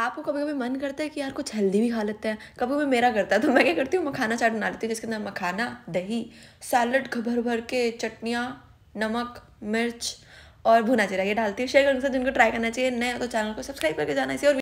आपको कभी कभी मन करता है कि यार कुछ हेल्दी भी खा लेते हैं कभी कभी मेरा करता है तो मैं क्या करती हूँ मखाना चाट बना लेती हूँ जिसके अंदर मखाना दही सैलड भर भर के चटनियाँ नमक मिर्च और भुना जीरा ये डालती हूँ शेयर करने से जिनको ट्राई करना चाहिए नया तो चैनल को सब्सक्राइब करके जाना चाहिए और